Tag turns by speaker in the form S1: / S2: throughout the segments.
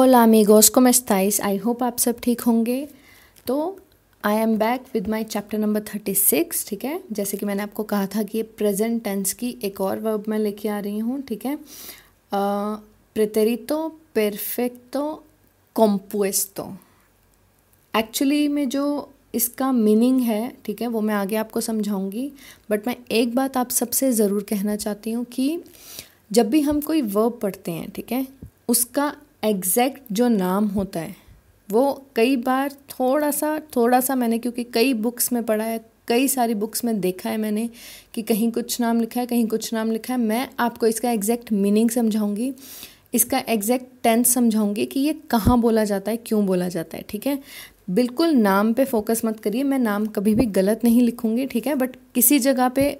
S1: Hola amigos, ¿cómo estáis? I hope आप सब ठीक होंगे तो I am back with my chapter number thirty six ठीक है जैसे कि मैंने आपको कहा था कि ये प्रेजेंट टेंस की एक और वर्ब मैं लेके आ रही हूँ ठीक है प्रतरितो परफेक्टो कॉम्पुएस्तो एक्चुअली में जो इसका मीनिंग है ठीक है वो मैं आगे आपको समझाऊंगी बट मैं एक बात आप सबसे ज़रूर कहना चाहती हूँ कि जब भी हम कोई वर्ब पढ़ते हैं ठीक है उसका एग्जैक्ट जो नाम होता है वो कई बार थोड़ा सा थोड़ा सा मैंने क्योंकि कई बुक्स में पढ़ा है कई सारी बुक्स में देखा है मैंने कि कहीं कुछ नाम लिखा है कहीं कुछ नाम लिखा है मैं आपको इसका एग्जैक्ट मीनिंग समझाऊंगी इसका एग्जैक्ट टेंस समझाऊंगी कि ये कहाँ बोला जाता है क्यों बोला जाता है ठीक है बिल्कुल नाम पे फोकस मत करिए मैं नाम कभी भी गलत नहीं लिखूंगी ठीक है बट किसी जगह पे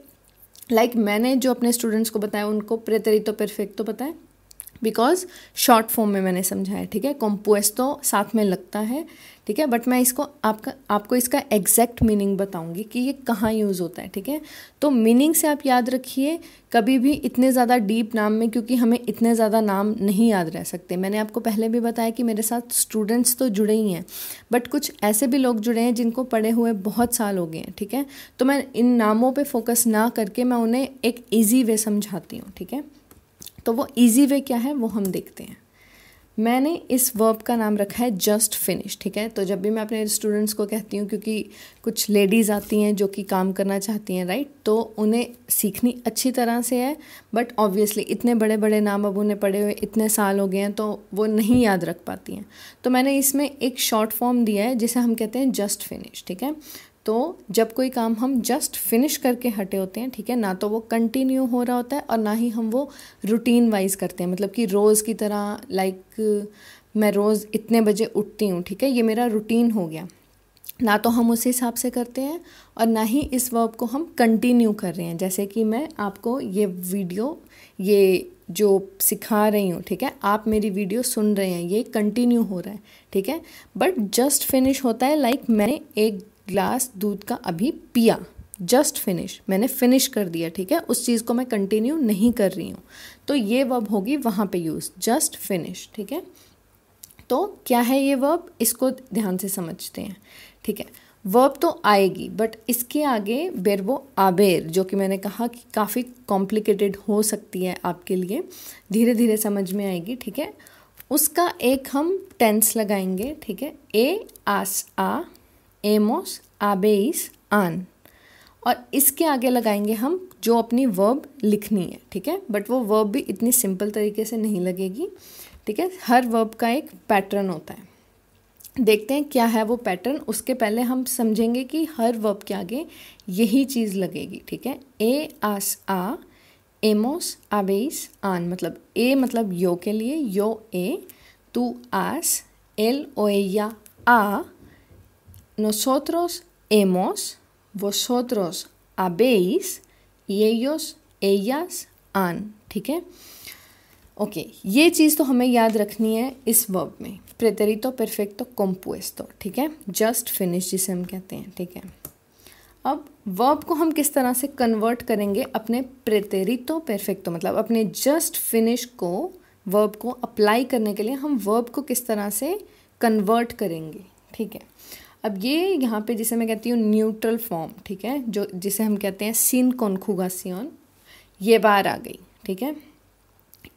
S1: लाइक like मैंने जो अपने स्टूडेंट्स को बताया उनको प्रेतरी तो परफेक्ट तो बताया बिकॉज शॉर्ट फॉर्म में मैंने समझाया ठीक है कॉम्पोएस तो साथ में लगता है ठीक है बट मैं इसको आपका आपको इसका एग्जैक्ट मीनिंग बताऊंगी कि ये कहाँ यूज़ होता है ठीक है तो मीनिंग से आप याद रखिए कभी भी इतने ज़्यादा डीप नाम में क्योंकि हमें इतने ज़्यादा नाम नहीं याद रह सकते मैंने आपको पहले भी बताया कि मेरे साथ स्टूडेंट्स तो जुड़े ही हैं बट कुछ ऐसे भी लोग जुड़े हैं जिनको पढ़े हुए बहुत साल हो गए हैं ठीक है तो मैं इन नामों पर फोकस ना करके मैं उन्हें एक ईजी वे समझाती हूँ ठीक है तो वो ईजी वे क्या है वो हम देखते हैं मैंने इस वर्ब का नाम रखा है जस्ट फिनिश ठीक है तो जब भी मैं अपने स्टूडेंट्स को कहती हूँ क्योंकि कुछ लेडीज़ आती हैं जो कि काम करना चाहती हैं राइट तो उन्हें सीखनी अच्छी तरह से है बट ऑब्वियसली इतने बड़े बड़े नाम अब उन्हें पढ़े हुए इतने साल हो गए हैं तो वो नहीं याद रख पाती हैं तो मैंने इसमें एक शॉर्ट फॉर्म दिया है जिसे हम कहते हैं जस्ट फिनिश ठीक है तो जब कोई काम हम जस्ट फिनिश करके हटे होते हैं ठीक है ना तो वो कंटिन्यू हो रहा होता है और ना ही हम वो रूटीन वाइज करते हैं मतलब कि रोज़ की तरह लाइक मैं रोज़ इतने बजे उठती हूँ ठीक है ये मेरा रूटीन हो गया ना तो हम उस हिसाब से करते हैं और ना ही इस वर्ब को हम कंटिन्यू कर रहे हैं जैसे कि मैं आपको ये वीडियो ये जो सिखा रही हूँ ठीक है आप मेरी वीडियो सुन रहे हैं ये कंटिन्यू हो रहा है ठीक है बट जस्ट फिनिश होता है लाइक like मैंने एक ग्लास दूध का अभी पिया जस्ट फिनिश मैंने फिनिश कर दिया ठीक है उस चीज़ को मैं कंटिन्यू नहीं कर रही हूँ तो ये वर्ब होगी वहाँ पे यूज़ जस्ट फिनिश ठीक है तो क्या है ये वर्ब इसको ध्यान से समझते हैं ठीक है वर्ब तो आएगी बट इसके आगे बेरबो आबेर जो कि मैंने कहा कि काफ़ी कॉम्प्लिकेटेड हो सकती है आपके लिए धीरे धीरे समझ में आएगी ठीक है उसका एक हम टेंस लगाएंगे ठीक है ए आस आ एमोस आबेस आन और इसके आगे लगाएंगे हम जो अपनी वर्ब लिखनी है ठीक है बट वो वर्ब भी इतनी सिंपल तरीके से नहीं लगेगी ठीक है हर वर्ब का एक पैटर्न होता है देखते हैं क्या है वो पैटर्न उसके पहले हम समझेंगे कि हर वर्ब के आगे यही चीज़ लगेगी ठीक है ए आस आ एमोस आवेस आन मतलब ए मतलब यो के लिए यो ए तू आस एल ओ ए या आ Nosotros hemos, vosotros habéis y ellos, ellas han ठीक है ओके okay, ये चीज़ तो हमें याद रखनी है इस वर्ब में प्रेतरितो परफेक्टो कॉम्पुएस्टो ठीक है जस्ट फिनिश जिसे हम कहते हैं ठीक है अब वर्ब को हम किस तरह से कन्वर्ट करेंगे अपने प्रेतरितो परफेक्टो मतलब अपने जस्ट फिनिश को वर्ब को अप्लाई करने के लिए हम वर्ब को किस तरह से कन्वर्ट करेंगे ठीक है अब ये यहाँ पे जिसे मैं कहती हूँ न्यूट्रल फॉर्म ठीक है जो जिसे हम कहते हैं सिन कॉन्खुगासियन ये बार आ गई ठीक है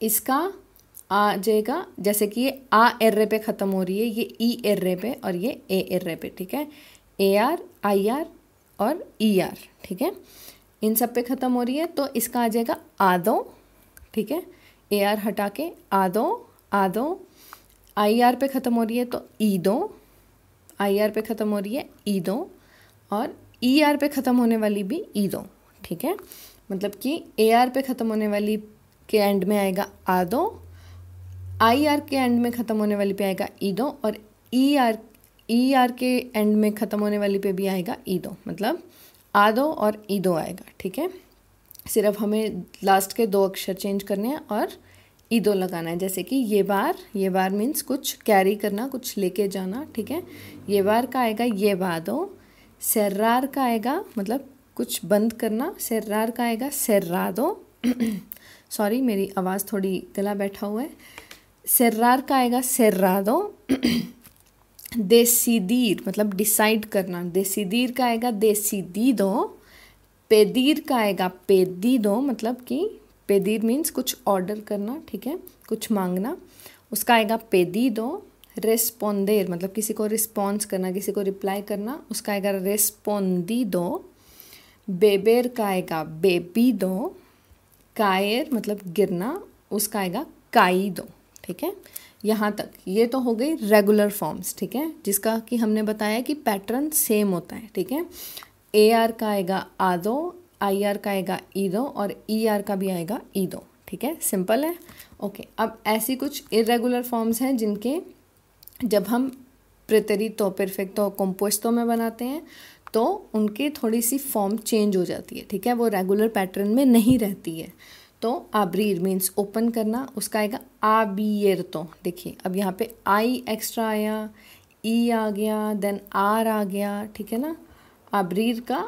S1: इसका आ जाएगा जैसे कि ये आ एर्रे पे ख़त्म हो रही है ये ई e एर्रे पे और ये ए एर्रे पे ठीक है ए आर आई आर और ई e आर ठीक है इन सब पे ख़त्म हो रही है तो इसका आ जाएगा आदो ठीक है ए आर हटा के आदो आदो आई आर पे ख़त्म हो रही है तो ई दो आई आर पे ख़त्म हो रही है ईदों और ई आर पे ख़त्म होने वाली भी ईदों ठीक है मतलब कि ए आर पे ख़त्म होने वाली के एंड में आएगा आदों आई आर के एंड में ख़त्म होने वाली पे आएगा ईदों और ई आर ई आर के एंड में ख़त्म होने वाली पे भी आएगा ईदों मतलब आदो और ईदों आएगा ठीक है सिर्फ हमें लास्ट के दो अक्षर चेंज करने हैं और ईदो लगाना है जैसे कि ये बार ये बार मीन्स कुछ कैरी करना कुछ लेके जाना ठीक है ये बार का आएगा ये बादो सर्रार का आएगा मतलब कुछ बंद करना सर्रार का आएगा सर्रा दो सॉरी मेरी आवाज़ थोड़ी गला बैठा हुआ है सर्रार का आएगा सर्रा देसी देसीदीर मतलब डिसाइड करना देसीदीर का आएगा दो पेदीर का आएगा दो मतलब कि पेदीर मीन्स कुछ ऑर्डर करना ठीक है कुछ मांगना उसका आएगा पेदीदो रेस्पोंदेर मतलब किसी को रिस्पॉन्स करना किसी को रिप्लाई करना उसका आएगा दो बेबेर का आएगा बेबी दो कायर मतलब गिरना उसका आएगा काई दो ठीक है यहाँ तक ये तो हो गई रेगुलर फॉर्म्स ठीक है जिसका कि हमने बताया कि पैटर्न सेम होता है ठीक है ए आर का आएगा आदो आई आर का आएगा ई दो और ई e आर का भी आएगा ई दो ठीक है सिंपल है ओके अब ऐसी कुछ इरेगुलर फॉर्म्स हैं जिनके जब हम प्रेतरितो परफेक्टो कॉम्पोस्टो तो में बनाते हैं तो उनके थोड़ी सी फॉर्म चेंज हो जाती है ठीक है वो रेगुलर पैटर्न में नहीं रहती है तो आब्रीर मीन्स ओपन करना उसका आएगा आबीयर तो देखिए अब यहाँ पे आई एक्स्ट्रा आया ई e आ गया देन आर आ गया ठीक है ना अब्रीर का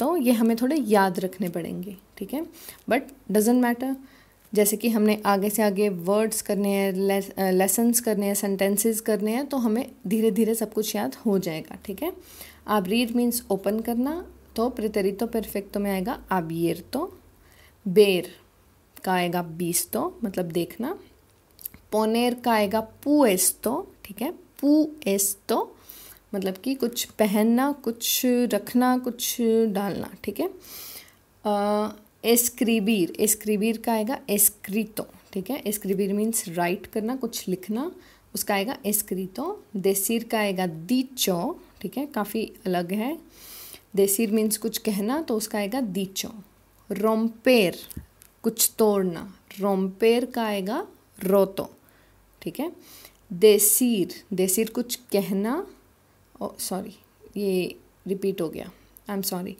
S1: तो ये हमें थोड़े याद रखने पड़ेंगे ठीक है बट डजेंट मैटर जैसे कि हमने आगे से आगे वर्ड्स करने हैं लेसन्स करने हैं सेंटेंसेस करने हैं तो हमें धीरे धीरे सब कुछ याद हो जाएगा ठीक है आबरीर मीन्स ओपन करना तो प्रितरितो परफेक्टो तो में आएगा आबियर तो बेर का आएगा बीस तो मतलब देखना पोनेर का आएगा पुएस्तो ठीक है पुएस्तो मतलब कि कुछ पहनना कुछ रखना कुछ डालना ठीक है एस्क्रीबीर एस्क्रीबीर का आएगा एस्क्रीतो ठीक है एस्क्रीबीर मीन्स राइट करना कुछ लिखना उसका आएगा एस्क्रीतो देसीर का आएगा दीचो ठीक है काफ़ी अलग है देसीर मीन्स कुछ कहना तो उसका आएगा दीचो रोमपेर कुछ तोड़ना रोमपेर का आएगा रोतो ठीक है देसीर देसीर कुछ कहना सॉरी oh, ये रिपीट हो गया आई एम सॉरी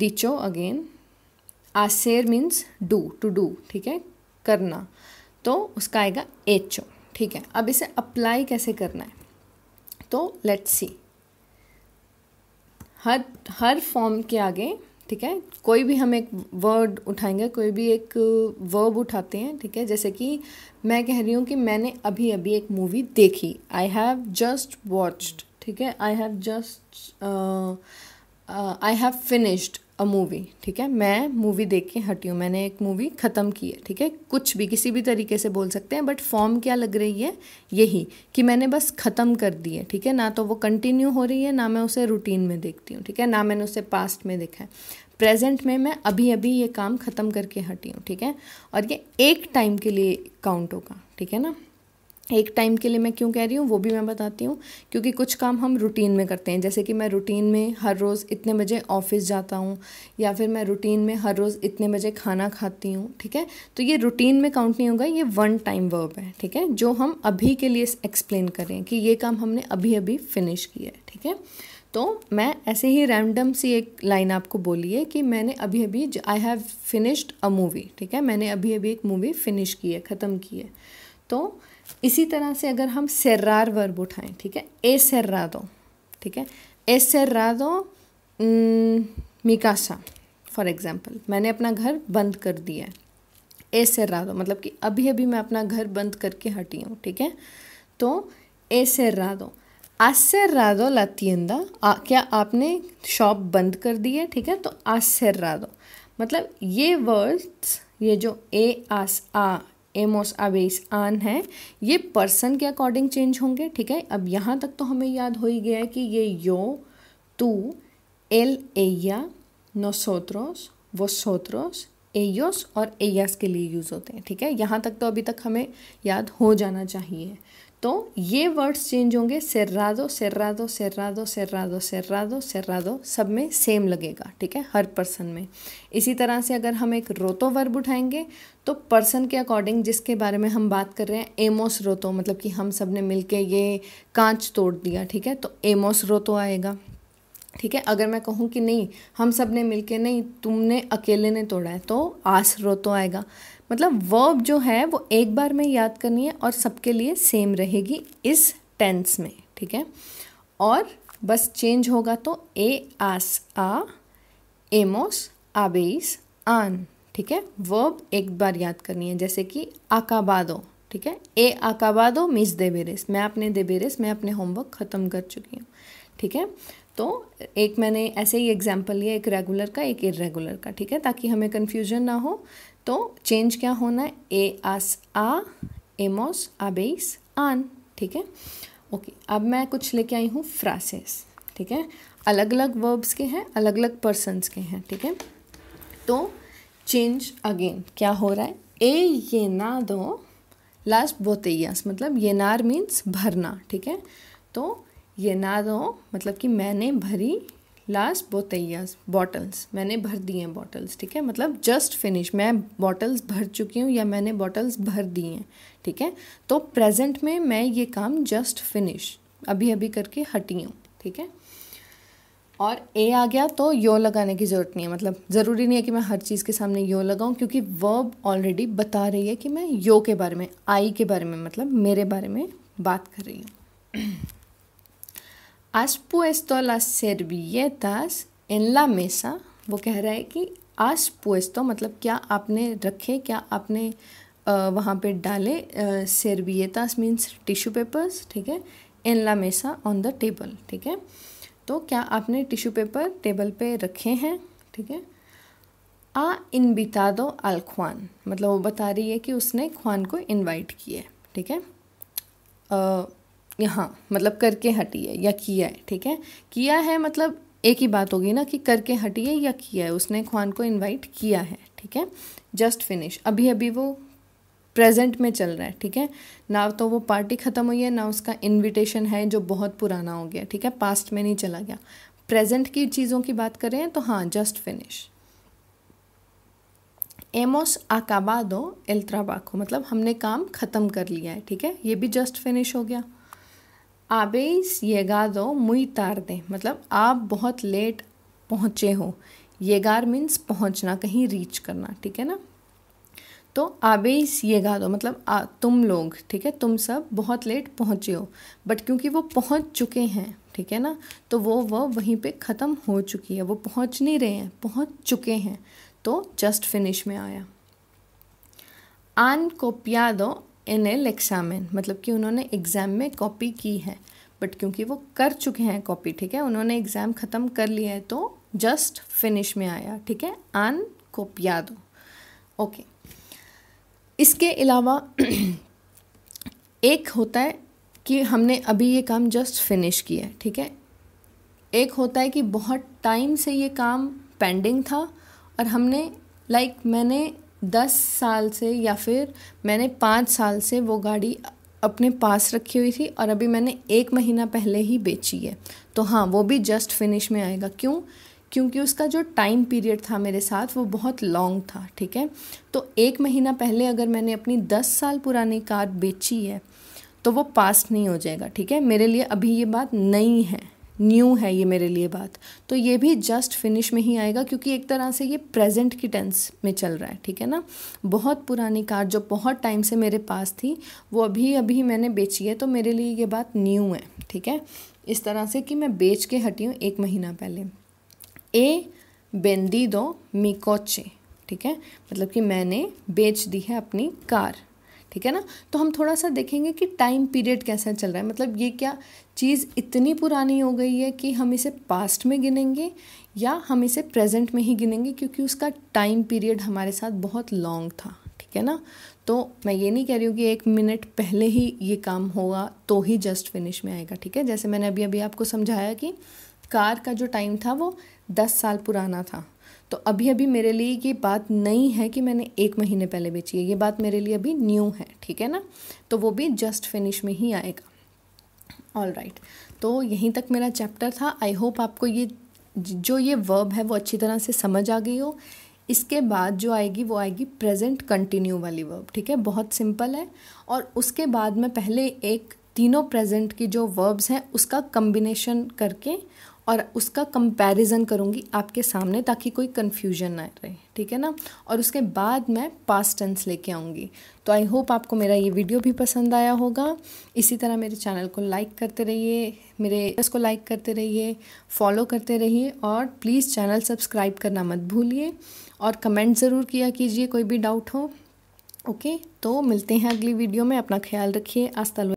S1: डिचो अगेन आसेर मीन्स डू टू डू ठीक है करना तो उसका आएगा एचो ठीक है अब इसे अप्लाई कैसे करना है तो let's see her her form के आगे ठीक है कोई भी हम एक वर्ड उठाएंगे कोई भी एक वर्ब उठाते हैं ठीक है जैसे कि मैं कह रही हूँ कि मैंने अभी अभी एक मूवी देखी आई हैव जस्ट वॉच्ड ठीक है I have just I have finished a movie ठीक है मैं मूवी देख के हटी हूँ मैंने एक मूवी ख़त्म की है ठीक है कुछ भी किसी भी तरीके से बोल सकते हैं बट फॉर्म क्या लग रही है यही कि मैंने बस ख़त्म कर दी है ठीक है ना तो वो कंटिन्यू हो रही है ना मैं उसे रूटीन में देखती हूँ ठीक है ना मैंने उसे पास्ट में देखा है प्रेजेंट में मैं अभी अभी ये काम ख़त्म करके हटी हूँ ठीक है और ये एक टाइम के लिए काउंट होगा ठीक है ना एक टाइम के लिए मैं क्यों कह रही हूँ वो भी मैं बताती हूँ क्योंकि कुछ काम हम रूटीन में करते हैं जैसे कि मैं रूटीन में हर रोज़ इतने बजे ऑफिस जाता हूँ या फिर मैं रूटीन में हर रोज़ इतने बजे खाना खाती हूँ ठीक है तो ये रूटीन में काउंट नहीं होगा ये वन टाइम वर्ब है ठीक है जो हम अभी के लिए एक्सप्लेन करें कि ये काम हमने अभी अभी फिनिश किया है ठीक है तो मैं ऐसे ही रैंडम सी एक लाइन आपको बोली है कि मैंने अभी अभी I have finished a movie ठीक है मैंने अभी अभी एक मूवी फिनिश की है ख़त्म की है तो इसी तरह से अगर हम सर्रार वर्ब उठाएं ठीक है ए दो ठीक है ए दो मिकासा फॉर एग्ज़ाम्पल मैंने अपना घर बंद कर दिया है ए दो मतलब कि अभी अभी मैं अपना घर बंद करके हटी हूँ ठीक है तो ए सर्रादो आसर्रादो ला तियंदा क्या आपने शॉप बंद कर दी है ठीक है तो दो मतलब ये वर्ड्स ये जो ए आस आ एमोस अवेस आन है ये पर्सन के अकॉर्डिंग चेंज होंगे ठीक है अब यहाँ तक तो हमें याद हो ही गया है कि ये यो तू एल एया नोसोत्रोस वोसोत्रोस एयोस और एयास के लिए यूज़ होते हैं ठीक है यहाँ तक तो अभी तक हमें याद हो जाना चाहिए तो ये वर्ड्स चेंज होंगे सर्रादो सर्रादो सर्रादो सर्रादो सर्रादो सर्रादो सब में सेम लगेगा ठीक है हर पर्सन में इसी तरह से अगर हम एक रोतो वर्ब उठाएंगे तो पर्सन के अकॉर्डिंग जिसके बारे में हम बात कर रहे हैं एमोस रोतो मतलब कि हम सब ने मिल ये कांच तोड़ दिया ठीक है तो एमोस रोतो आएगा ठीक है अगर मैं कहूँ कि नहीं हम सब ने मिल नहीं तुमने अकेले ने तोड़ा है तो आस रोतो आएगा मतलब वर्ब जो है वो एक बार में याद करनी है और सबके लिए सेम रहेगी इस टेंस में ठीक है और बस चेंज होगा तो ए आस आ एमोस आबेस आन ठीक है वर्ब एक बार याद करनी है जैसे कि आकाबादो ठीक है ए आकाबादो मिस बेरेस मैं अपने देबेरेस मैं अपने होमवर्क ख़त्म कर चुकी हूँ ठीक है तो एक मैंने ऐसे ही एग्जाम्पल लिया एक रेगुलर का एक इरेगुलर का ठीक है ताकि हमें कन्फ्यूजन ना हो तो चेंज क्या होना है ए आस आ एमोस आबेस आन ठीक है ओके अब मैं कुछ लेके आई हूँ फ्रासेस ठीक है अलग अलग वर्ब्स के हैं अलग अलग पर्सनस के हैं ठीक है तो चेंज अगेन क्या हो रहा है ए ये ना दो लास्ट बोतेयस मतलब ये नार मीन्स भरना ठीक है तो ये ना दो मतलब कि मैंने भरी लास्ट बोतैयास बॉटल्स मैंने भर दी हैं बॉटल्स ठीक है मतलब जस्ट फिनिश मैं बॉटल्स भर चुकी हूँ या मैंने बॉटल्स भर दी हैं ठीक है तो प्रेजेंट में मैं ये काम जस्ट फिनिश अभी अभी करके हटी हूँ ठीक है और ए आ गया तो यो लगाने की ज़रूरत नहीं है मतलब ज़रूरी नहीं है कि मैं हर चीज़ के सामने यो लगाऊं क्योंकि वर्ब ऑलरेडी बता रही है कि मैं यो के बारे में आई के बारे में मतलब मेरे बारे में बात कर रही हूँ has puesto las servilletas en la mesa वो कह रहा है कि has puesto मतलब क्या आपने रखे क्या आपने वहाँ पे डाले servilletas means tissue papers ठीक है in la mesa on the table ठीक है तो क्या आपने टिश्यू पेपर टेबल पे रखे हैं ठीक है आ दो अल ख्वान मतलब वो बता रही है कि उसने ख्वान को इनवाइट किया ठीक है यहाँ मतलब करके हटी है या किया है ठीक है किया है मतलब एक ही बात होगी ना कि करके हटी है या किया है उसने खान को इनवाइट किया है ठीक है जस्ट फिनिश अभी अभी वो प्रेजेंट में चल रहा है ठीक है ना तो वो पार्टी ख़त्म हुई है ना उसका इनविटेशन है जो बहुत पुराना हो गया ठीक है पास्ट में नहीं चला गया प्रेजेंट की चीज़ों की बात करें तो हाँ जस्ट फिनिश एमोस आकाबादो एल्ट्राबाको मतलब हमने काम ख़त्म कर लिया है ठीक है ये भी जस्ट फिनिश हो गया दो मुई तार दें मतलब आप बहुत लेट पहुँचे हो येगार मीन्स पहुँचना कहीं रीच करना ठीक है ना तो आबेस येगादो मतलब आ, तुम लोग ठीक है तुम सब बहुत लेट पहुँचे हो बट क्योंकि वो पहुँच चुके हैं ठीक है ना तो वो वो वहीं पे ख़त्म हो चुकी है वो पहुँच नहीं रहे हैं पहुँच चुके हैं तो जस्ट फिनिश में आया आन कोपियादो इन एल एग्जामिन मतलब कि उन्होंने एग्ज़ाम में कॉपी की है बट क्योंकि वो कर चुके हैं कॉपी ठीक है उन्होंने एग्ज़ाम ख़त्म कर लिया है तो जस्ट फिनिश में आया ठीक है आन कॉपिया दो ओके इसके अलावा एक होता है कि हमने अभी ये काम जस्ट फिनिश किया है ठीक है एक होता है कि बहुत टाइम से ये काम पेंडिंग था और हमने लाइक like, मैंने दस साल से या फिर मैंने पाँच साल से वो गाड़ी अपने पास रखी हुई थी और अभी मैंने एक महीना पहले ही बेची है तो हाँ वो भी जस्ट फिनिश में आएगा क्यों क्योंकि उसका जो टाइम पीरियड था मेरे साथ वो बहुत लॉन्ग था ठीक है तो एक महीना पहले अगर मैंने अपनी दस साल पुरानी कार बेची है तो वो पास नहीं हो जाएगा ठीक है मेरे लिए अभी ये बात नहीं है न्यू है ये मेरे लिए बात तो ये भी जस्ट फिनिश में ही आएगा क्योंकि एक तरह से ये प्रेजेंट की टेंस में चल रहा है ठीक है ना बहुत पुरानी कार जो बहुत टाइम से मेरे पास थी वो अभी अभी मैंने बेची है तो मेरे लिए ये बात न्यू है ठीक है इस तरह से कि मैं बेच के हटी हूँ एक महीना पहले ए बेंदी दो मिकोचे ठीक है मतलब कि मैंने बेच दी है अपनी कार ठीक है ना तो हम थोड़ा सा देखेंगे कि टाइम पीरियड कैसा चल रहा है मतलब ये क्या चीज़ इतनी पुरानी हो गई है कि हम इसे पास्ट में गिनेंगे या हम इसे प्रेजेंट में ही गिनेंगे क्योंकि उसका टाइम पीरियड हमारे साथ बहुत लॉन्ग था ठीक है ना तो मैं ये नहीं कह रही हूँ कि एक मिनट पहले ही ये काम होगा तो ही जस्ट फिनिश में आएगा ठीक है जैसे मैंने अभी अभी आपको समझाया कि कार का जो टाइम था वो दस साल पुराना था तो अभी अभी मेरे लिए ये बात नई है कि मैंने एक महीने पहले बेची है ये बात मेरे लिए अभी न्यू है ठीक है ना तो वो भी जस्ट फिनिश में ही आएगा ऑल राइट right. तो यहीं तक मेरा चैप्टर था आई होप आपको ये जो ये वर्ब है वो अच्छी तरह से समझ आ गई हो इसके बाद जो आएगी वो आएगी प्रेजेंट कंटिन्यू वाली वर्ब ठीक है बहुत सिंपल है और उसके बाद मैं पहले एक तीनों प्रेजेंट की जो वर्ब्स हैं उसका कम्बिनेशन करके और उसका कंपैरिजन करूँगी आपके सामने ताकि कोई कन्फ्यूजन ना रहे ठीक है ना और उसके बाद मैं पास्ट टेंस लेके आऊँगी तो आई होप आपको मेरा ये वीडियो भी पसंद आया होगा इसी तरह मेरे चैनल को लाइक करते रहिए मेरे इसको लाइक करते रहिए फॉलो करते रहिए और प्लीज़ चैनल सब्सक्राइब करना मत भूलिए और कमेंट ज़रूर किया कीजिए कोई भी डाउट हो ओके तो मिलते हैं अगली वीडियो में अपना ख्याल रखिए आस्ता